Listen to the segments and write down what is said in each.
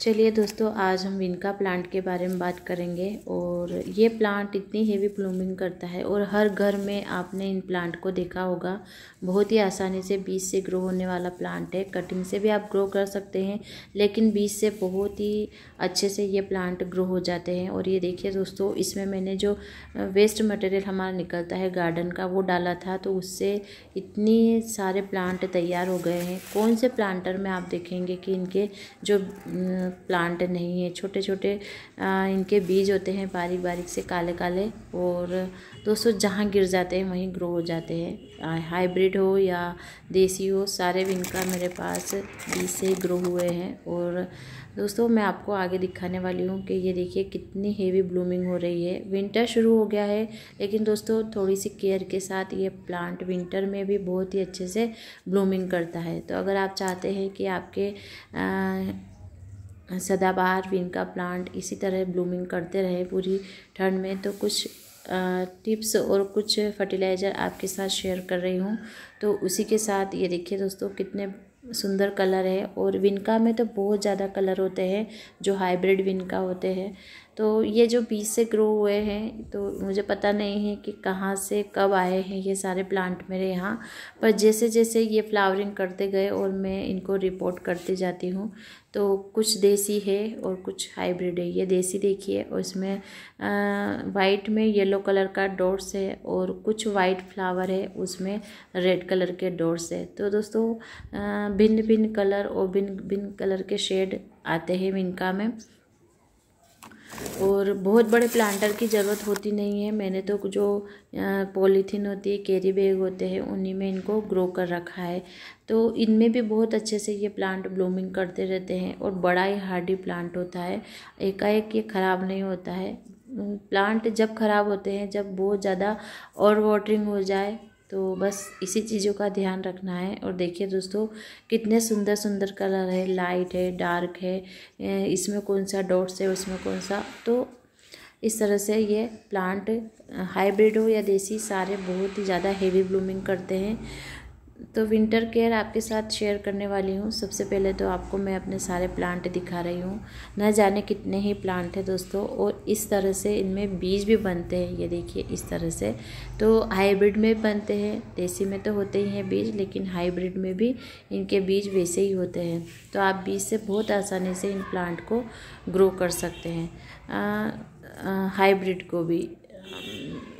चलिए दोस्तों आज हम विनका प्लांट के बारे में बात करेंगे और ये प्लांट इतनी हेवी ब्लूमिंग करता है और हर घर में आपने इन प्लांट को देखा होगा बहुत ही आसानी से बीज से ग्रो होने वाला प्लांट है कटिंग से भी आप ग्रो कर सकते हैं लेकिन बीज से बहुत ही अच्छे से ये प्लांट ग्रो हो जाते हैं और ये देखिए दोस्तों इसमें मैंने जो वेस्ट मटेरियल हमारा निकलता है गार्डन का वो डाला था तो उससे इतने सारे प्लांट तैयार हो गए हैं कौन से प्लांटर में आप देखेंगे कि इनके जो न, प्लांट नहीं है छोटे छोटे इनके बीज होते हैं बारीक बारीक से काले काले और दोस्तों जहाँ गिर जाते हैं वहीं ग्रो हो जाते हैं हाइब्रिड हो या देसी हो सारे इनका मेरे पास बीज से ग्रो हुए हैं और दोस्तों मैं आपको आगे दिखाने वाली हूँ कि ये देखिए कितनी हेवी ब्लूमिंग हो रही है विंटर शुरू हो गया है लेकिन दोस्तों थोड़ी सी केयर के साथ ये प्लांट विंटर में भी बहुत ही अच्छे से ब्लूमिंग करता है तो अगर आप चाहते हैं कि आपके आ, सदाबहार विन का प्लांट इसी तरह ब्लूमिंग करते रहे पूरी ठंड में तो कुछ टिप्स और कुछ फर्टिलाइज़र आपके साथ शेयर कर रही हूँ तो उसी के साथ ये देखिए दोस्तों कितने सुंदर कलर है और विनका में तो बहुत ज़्यादा कलर होते हैं जो हाइब्रिड विनका होते हैं तो ये जो बीज से ग्रो हुए हैं तो मुझे पता नहीं है कि कहाँ से कब आए हैं ये सारे प्लांट मेरे यहाँ पर जैसे जैसे ये फ्लावरिंग करते गए और मैं इनको रिपोर्ट करती जाती हूँ तो कुछ देसी है और कुछ हाइब्रिड है ये देसी देखिए और इसमें वाइट में येलो कलर का डोर्स है और कुछ वाइट फ्लावर है उसमें रेड कलर के डोर्स है तो दोस्तों भिन्न भिन्न कलर और भिन्न भिन्न कलर के शेड आते हैं इनका में और बहुत बड़े प्लांटर की ज़रूरत होती नहीं है मैंने तो जो पॉलीथीन होती है कैरी बैग होते हैं उन्हीं में इनको ग्रो कर रखा है तो इनमें भी बहुत अच्छे से ये प्लांट ब्लूमिंग करते रहते हैं और बड़ा ही हार्डी प्लांट होता है एकाएक ये ख़राब नहीं होता है प्लांट जब ख़राब होते हैं जब बहुत ज़्यादा और वाटरिंग हो जाए तो बस इसी चीज़ों का ध्यान रखना है और देखिए दोस्तों कितने सुंदर सुंदर कलर है लाइट है डार्क है इसमें कौन सा डॉट्स है उसमें कौन सा तो इस तरह से ये प्लांट हाइब्रिड हो या देसी सारे बहुत ही ज़्यादा हेवी ब्लूमिंग करते हैं तो विंटर केयर आपके साथ शेयर करने वाली हूँ सबसे पहले तो आपको मैं अपने सारे प्लांट दिखा रही हूँ न जाने कितने ही प्लांट हैं दोस्तों और इस तरह से इनमें बीज भी बनते हैं ये देखिए इस तरह से तो हाइब्रिड में बनते हैं देसी में तो होते ही हैं बीज लेकिन हाइब्रिड में भी इनके बीज वैसे ही होते हैं तो आप बीज से बहुत आसानी से इन प्लांट को ग्रो कर सकते हैं हाइब्रिड को भी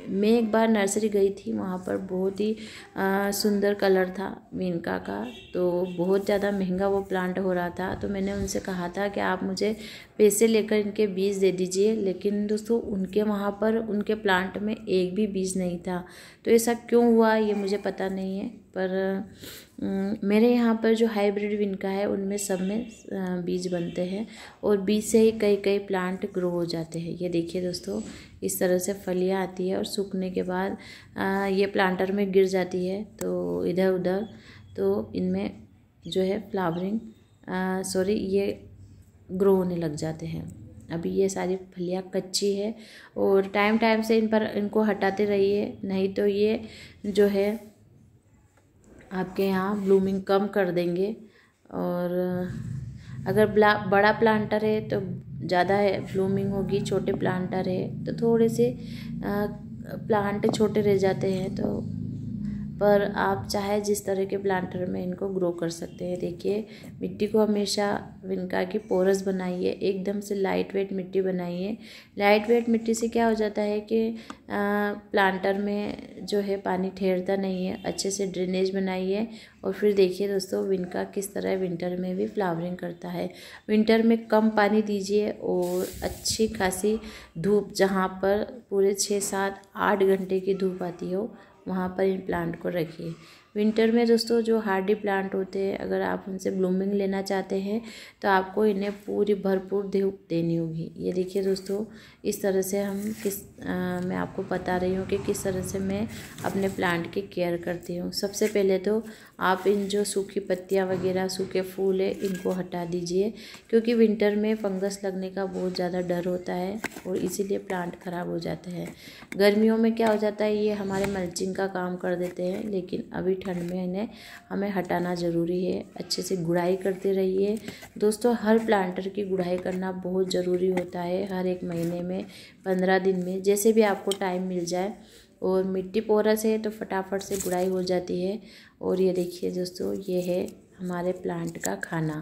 मैं एक बार नर्सरी गई थी वहाँ पर बहुत ही सुंदर कलर था मीनका का तो बहुत ज़्यादा महंगा वो प्लांट हो रहा था तो मैंने उनसे कहा था कि आप मुझे पैसे लेकर इनके बीज दे दीजिए लेकिन दोस्तों उनके वहाँ पर उनके प्लांट में एक भी बीज नहीं था तो ऐसा क्यों हुआ ये मुझे पता नहीं है पर मेरे यहाँ पर जो हाइब्रिड विनका है उनमें सब में बीज बनते हैं और बीज से ही कई कई प्लांट ग्रो हो जाते हैं ये देखिए दोस्तों इस तरह से फलियाँ आती है और सूखने के बाद ये प्लांटर में गिर जाती है तो इधर उधर तो इनमें जो है फ्लावरिंग सॉरी ये ग्रो होने लग जाते हैं अभी ये सारी फलियाँ कच्ची है और टाइम टाइम से इन पर इनको हटाते रहिए नहीं तो ये जो है आपके यहाँ ब्लूमिंग कम कर देंगे और अगर बड़ा प्लांटर है तो ज़्यादा है ब्लूमिंग होगी छोटे प्लांटर है तो थोड़े से प्लांट छोटे रह जाते हैं तो पर आप चाहे जिस तरह के प्लांटर में इनको ग्रो कर सकते हैं देखिए मिट्टी को हमेशा विनका की पोरस बनाइए एकदम से लाइट वेट मिट्टी बनाइए लाइट वेट मिट्टी से क्या हो जाता है कि आ, प्लांटर में जो है पानी ठहरता नहीं है अच्छे से ड्रेनेज बनाइए और फिर देखिए दोस्तों विनका किस तरह विंटर में भी फ्लावरिंग करता है विंटर में कम पानी दीजिए और अच्छी खासी धूप जहाँ पर पूरे छः सात आठ घंटे की धूप आती हो वहाँ पर इन प्लांट को रखिए विंटर में दोस्तों जो हार्डी प्लांट होते हैं अगर आप उनसे ब्लूमिंग लेना चाहते हैं तो आपको इन्हें पूरी भरपूर धूप देनी होगी ये देखिए दोस्तों इस तरह से हम किस आ, मैं आपको बता रही हूँ कि किस तरह से मैं अपने प्लांट की केयर करती हूँ सबसे पहले तो आप इन जो सूखी पत्तियाँ वगैरह सूखे फूल है इनको हटा दीजिए क्योंकि विंटर में फंगस लगने का बहुत ज़्यादा डर होता है और इसीलिए प्लांट ख़राब हो जाते हैं गर्मियों में क्या हो जाता है ये हमारे मल्चिंग का काम कर देते हैं लेकिन अभी ठंड में इन्हें हमें हटाना ज़रूरी है अच्छे से गुड़ाई करते रहिए दोस्तों हर प्लांटर की गुड़ाई करना बहुत ज़रूरी होता है हर एक महीने में पंद्रह दिन में जैसे भी आपको टाइम मिल जाए और मिट्टी पोरस है तो फटाफट से गुड़ाई हो जाती है और ये देखिए दोस्तों ये है हमारे प्लांट का खाना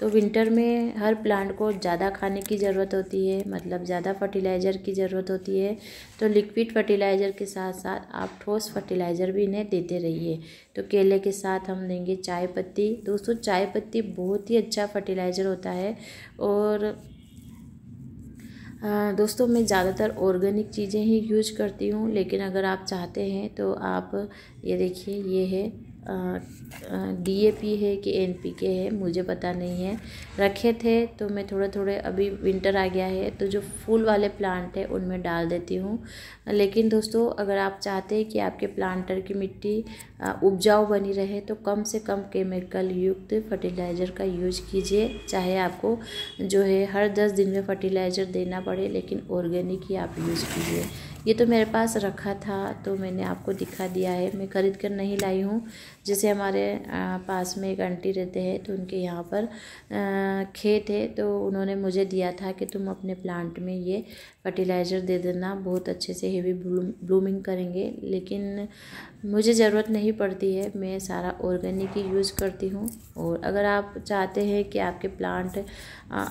तो विंटर में हर प्लांट को ज़्यादा खाने की ज़रूरत होती है मतलब ज़्यादा फर्टिलाइज़र की ज़रूरत होती है तो लिक्विड फर्टिलाइज़र के साथ साथ आप ठोस फर्टिलाइज़र भी इन्हें देते रहिए तो केले के साथ हम देंगे चाय पत्ती दोस्तों चाय पत्ती बहुत ही अच्छा फर्टिलाइज़र होता है और दोस्तों मैं ज़्यादातर ऑर्गेनिक चीज़ें ही यूज करती हूँ लेकिन अगर आप चाहते हैं तो आप ये देखिए ये है डीएपी है कि एनपीके है मुझे पता नहीं है रखे थे तो मैं थोड़े थोड़े अभी विंटर आ गया है तो जो फूल वाले प्लांट है उनमें डाल देती हूँ लेकिन दोस्तों अगर आप चाहते हैं कि आपके प्लांटर की मिट्टी उपजाऊ बनी रहे तो कम से कम केमिकल युक्त फर्टिलाइज़र का यूज कीजिए चाहे आपको जो है हर दस दिन में फर्टिलाइज़र देना पड़े लेकिन ऑर्गेनिक ही आप यूज़ कीजिए ये तो मेरे पास रखा था तो मैंने आपको दिखा दिया है मैं ख़रीद कर नहीं लाई हूँ जैसे हमारे पास में एक आंटी रहते हैं तो उनके यहाँ पर खेत है तो उन्होंने मुझे दिया था कि तुम अपने प्लांट में ये फर्टिलाइज़र दे देना बहुत अच्छे से हेवी ब्लूमिंग करेंगे लेकिन मुझे ज़रूरत नहीं पड़ती है मैं सारा ऑर्गेनिक ही यूज़ करती हूँ और अगर आप चाहते हैं कि आपके प्लांट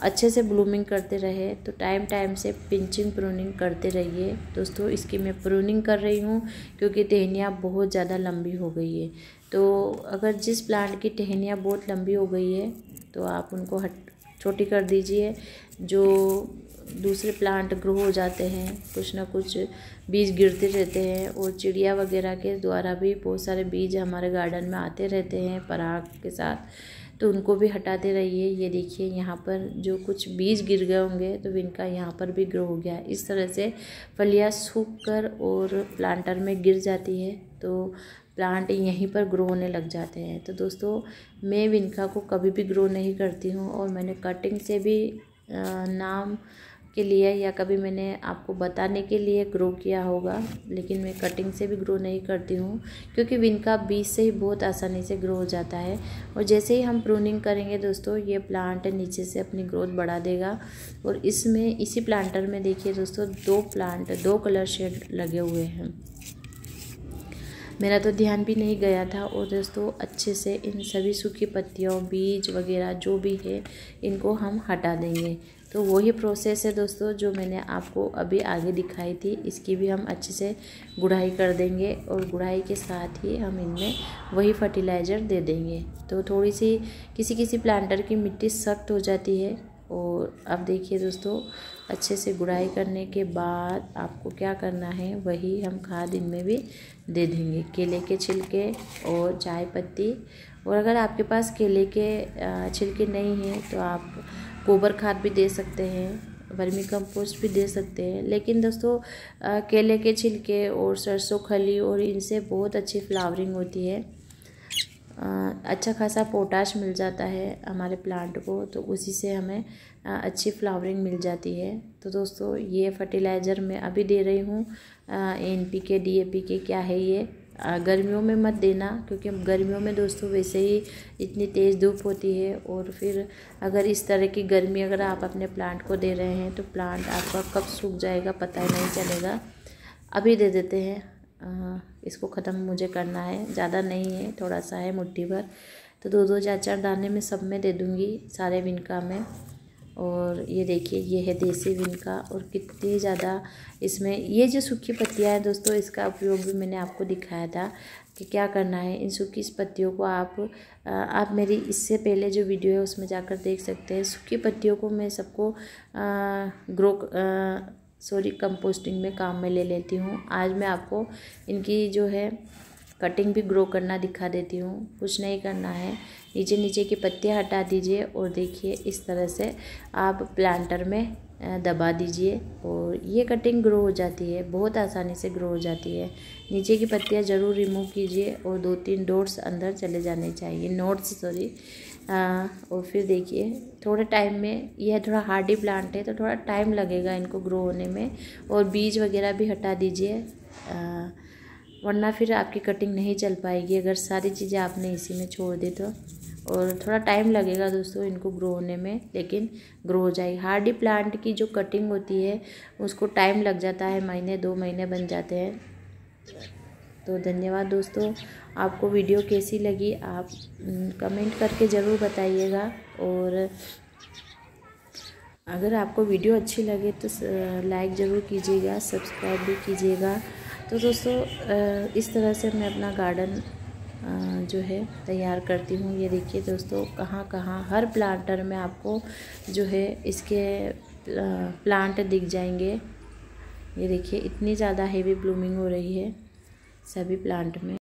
अच्छे से ब्लूमिंग करते रहे तो टाइम टाइम से पिंचिंग प्रूनिंग करते रहिए दोस्तों इसकी मैं प्रूनिंग कर रही हूँ क्योंकि टहनियाँ बहुत ज़्यादा लंबी हो गई है तो अगर जिस प्लांट की टहनियाँ बहुत लंबी हो गई है तो आप उनको हट छोटी कर दीजिए जो दूसरे प्लांट ग्रो हो जाते हैं कुछ ना कुछ बीज गिरते रहते हैं और चिड़िया वगैरह के द्वारा भी बहुत सारे बीज हमारे गार्डन में आते रहते हैं पराग के साथ तो उनको भी हटाते रहिए ये देखिए यहाँ पर जो कुछ बीज गिर गए होंगे तो इनका यहाँ पर भी ग्रो हो गया इस तरह से फलियाँ सूख कर और प्लांटर में गिर जाती है तो प्लांट यहीं पर ग्रो होने लग जाते हैं तो दोस्तों मैं विनका को कभी भी ग्रो नहीं करती हूँ और मैंने कटिंग से भी नाम के लिए या कभी मैंने आपको बताने के लिए ग्रो किया होगा लेकिन मैं कटिंग से भी ग्रो नहीं करती हूँ क्योंकि विनका बीज से ही बहुत आसानी से ग्रो हो जाता है और जैसे ही हम प्रूनिंग करेंगे दोस्तों ये प्लांट नीचे से अपनी ग्रोथ बढ़ा देगा और इसमें इसी प्लांटर में देखिए दोस्तों दो प्लांट दो कलर शेड लगे हुए हैं मेरा तो ध्यान भी नहीं गया था और दोस्तों अच्छे से इन सभी सूखी पत्तियों बीज वगैरह जो भी है इनको हम हटा देंगे तो वही प्रोसेस है दोस्तों जो मैंने आपको अभी आगे दिखाई थी इसकी भी हम अच्छे से गुड़ाई कर देंगे और गुड़ाई के साथ ही हम इनमें वही फर्टिलाइज़र दे देंगे तो थोड़ी सी किसी किसी प्लांटर की मिट्टी सख्त हो जाती है और अब देखिए दोस्तों अच्छे से गुड़ाई करने के बाद आपको क्या करना है वही हम खाद इनमें भी दे देंगे केले के छिलके और चाय पत्ती और अगर आपके पास केले के छिलके नहीं हैं तो आप गोबर खाद भी दे सकते हैं वर्मी कंपोस्ट भी दे सकते हैं लेकिन दोस्तों केले के छिलके और सरसों खली और इनसे बहुत अच्छी फ्लावरिंग होती है अच्छा खासा पोटाश मिल जाता है हमारे प्लांट को तो उसी से हमें अच्छी फ्लावरिंग मिल जाती है तो दोस्तों ये फर्टिलाइज़र मैं अभी दे रही हूँ N P K D A P के क्या है ये गर्मियों में मत देना क्योंकि गर्मियों में दोस्तों वैसे ही इतनी तेज़ धूप होती है और फिर अगर इस तरह की गर्मी अगर आप अपने प्लांट को दे रहे हैं तो प्लांट आपका कब सूख जाएगा पता ही नहीं चलेगा अभी दे देते हैं इसको ख़त्म मुझे करना है ज़्यादा नहीं है थोड़ा सा है मुट्ठी भर तो दो दो चार चार दाने में सब में दे दूँगी सारे विनका में और ये देखिए ये है देसी विनका और कितनी ज़्यादा इसमें ये जो सूखी पत्तियाँ हैं दोस्तों इसका उपयोग भी मैंने आपको दिखाया था कि क्या करना है इन सूखी पत्तियों को आप आप मेरी इससे पहले जो वीडियो है उसमें जाकर देख सकते हैं सूखी पत्तियों को मैं सबको ग्रो आ, सॉरी कंपोस्टिंग में काम में ले लेती हूँ आज मैं आपको इनकी जो है कटिंग भी ग्रो करना दिखा देती हूँ कुछ नहीं करना है नीचे नीचे की पत्तियाँ हटा दीजिए और देखिए इस तरह से आप प्लांटर में दबा दीजिए और ये कटिंग ग्रो हो जाती है बहुत आसानी से ग्रो हो जाती है नीचे की पत्तियाँ ज़रूर रिमूव कीजिए और दो तीन डोट्स अंदर चले जाने चाहिए नोट्स सॉरी और फिर देखिए थोड़े टाइम में यह थोड़ा हार्डी प्लांट है तो थोड़ा टाइम लगेगा इनको ग्रो होने में और बीज वगैरह भी हटा दीजिए वरना फिर आपकी कटिंग नहीं चल पाएगी अगर सारी चीज़ें आपने इसी में छोड़ दी तो और थोड़ा टाइम लगेगा दोस्तों इनको ग्रो होने में लेकिन ग्रो हो जाएगी हार्डी प्लांट की जो कटिंग होती है उसको टाइम लग जाता है महीने दो महीने बन जाते हैं तो धन्यवाद दोस्तों आपको वीडियो कैसी लगी आप कमेंट हम्म, करके ज़रूर बताइएगा और अगर आपको वीडियो अच्छी लगे तो लाइक ज़रूर कीजिएगा सब्सक्राइब भी कीजिएगा तो दोस्तों इस तरह से मैं अपना गार्डन जो है तैयार करती हूँ ये देखिए दोस्तों कहाँ कहाँ हर प्लांटर में आपको जो है इसके प्लांट दिख जाएंगे ये देखिए इतनी ज़्यादा हेवी ब्लूमिंग हो रही है सभी प्लांट में